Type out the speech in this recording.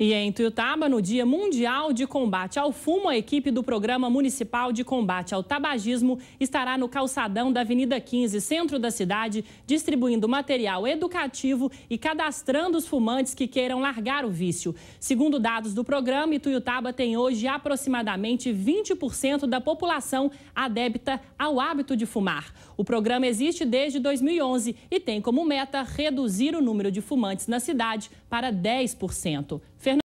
E em Tuiutaba, no Dia Mundial de Combate ao Fumo, a equipe do Programa Municipal de Combate ao Tabagismo estará no calçadão da Avenida 15, centro da cidade, distribuindo material educativo e cadastrando os fumantes que queiram largar o vício. Segundo dados do programa, Ituiutaba tem hoje aproximadamente 20% da população adepta ao hábito de fumar. O programa existe desde 2011 e tem como meta reduzir o número de fumantes na cidade para 10%.